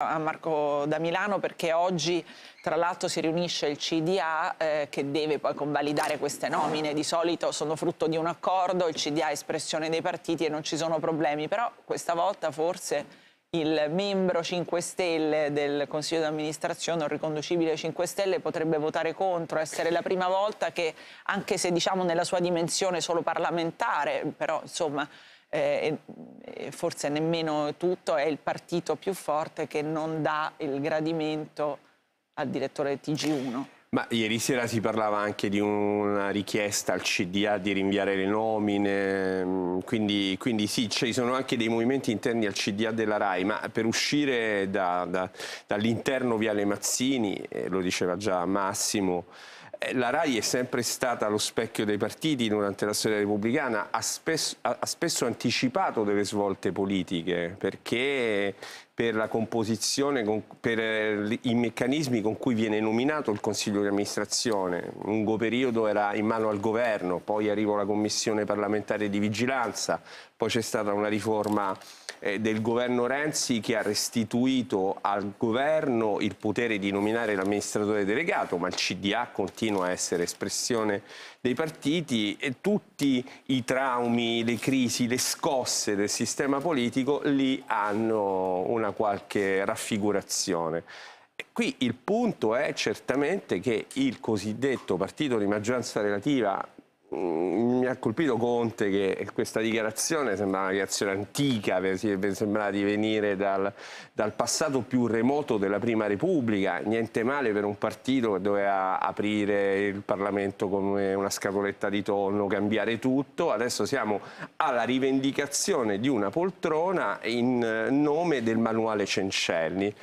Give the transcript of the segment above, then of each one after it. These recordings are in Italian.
a Marco da Milano perché oggi tra l'altro si riunisce il CDA eh, che deve poi convalidare queste nomine, di solito sono frutto di un accordo, il CDA è espressione dei partiti e non ci sono problemi, però questa volta forse il membro 5 Stelle del Consiglio di amministrazione o riconducibile 5 Stelle potrebbe votare contro, essere la prima volta che anche se diciamo nella sua dimensione solo parlamentare, però insomma eh, forse nemmeno tutto, è il partito più forte che non dà il gradimento al direttore TG1. Ma ieri sera si parlava anche di una richiesta al CDA di rinviare le nomine, mm, quindi, quindi sì, ci sono anche dei movimenti interni al CDA della RAI, ma per uscire da, da, dall'interno Viale Mazzini, eh, lo diceva già Massimo, eh, la RAI è sempre stata lo specchio dei partiti durante la storia repubblicana, ha spesso, ha spesso, anticipato delle svolte politiche perché per la composizione, per eh, i meccanismi con cui viene nominato il Consiglio di amministrazione. Un lungo periodo era in mano al governo, poi arrivò la Commissione parlamentare di vigilanza, poi c'è stata una riforma eh, del governo Renzi che ha restituito al governo il potere di nominare l'amministratore delegato, ma il CDA continua continua a essere espressione dei partiti e tutti i traumi, le crisi, le scosse del sistema politico lì hanno una qualche raffigurazione. qui il punto è certamente che il cosiddetto partito di maggioranza relativa Mm, mi ha colpito Conte che questa dichiarazione sembra una dichiarazione antica, sembrava di venire dal, dal, passato più remoto della Prima Repubblica, niente male per un partito che doveva aprire il Parlamento come una scatoletta di tonno, cambiare tutto, adesso siamo alla rivendicazione di una poltrona in eh, nome del manuale Cencelli.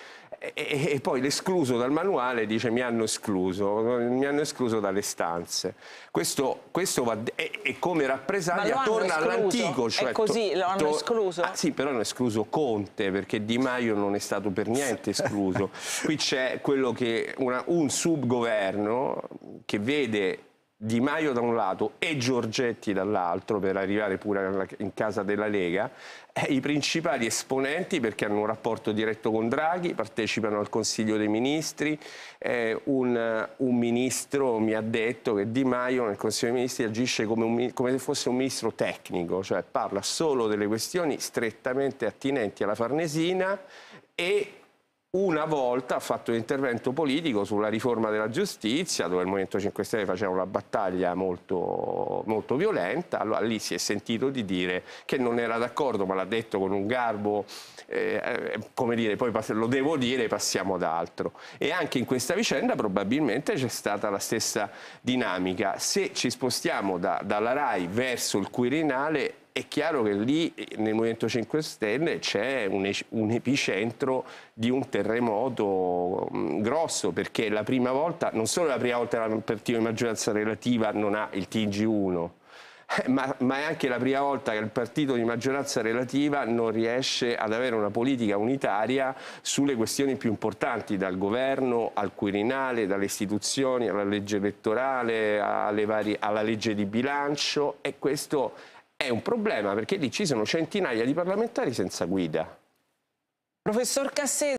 E, e, poi l'escluso dal manuale dice mi hanno escluso, mi hanno escluso dalle stanze. Questo, questo va, e, e come rappresaglia torna all'antico. Cioè, è così, lo hanno escluso? Ah, sì, però hanno escluso Conte perché Di Maio non è stato per niente escluso. Qui c'è quello che una, un subgoverno che vede di Maio da un lato e Giorgetti dall'altro per arrivare pure in casa della Lega, eh, i principali esponenti perché hanno un rapporto diretto con Draghi, partecipano al Consiglio dei Ministri, eh, un, un, ministro mi ha detto che Di Maio nel Consiglio dei Ministri agisce come, un, come se fosse un ministro tecnico, cioè parla solo delle questioni strettamente attinenti alla Farnesina e una volta ha fatto un intervento politico sulla riforma della giustizia, dove il Movimento 5 Stelle faceva una battaglia molto, molto violenta, allora lì si è sentito di dire che non era d'accordo, ma l'ha detto con un garbo, eh, eh come dire, poi lo devo dire, passiamo ad altro. E anche in questa vicenda probabilmente c'è stata la stessa dinamica. Se ci spostiamo da, dalla RAI verso il Quirinale, è chiaro che lì nel Movimento 5 Stelle c'è un, un, epicentro di un terremoto mm, grosso, perché la prima volta, non solo la prima volta che la partito di maggioranza relativa non ha il TG1, ma, ma, è anche la prima volta che il partito di maggioranza relativa non riesce ad avere una politica unitaria sulle questioni più importanti, dal governo al Quirinale, dalle istituzioni alla legge elettorale, alle varie, alla legge di bilancio e questo è è un problema perché lì ci sono centinaia di parlamentari senza guida. Professor Cassese.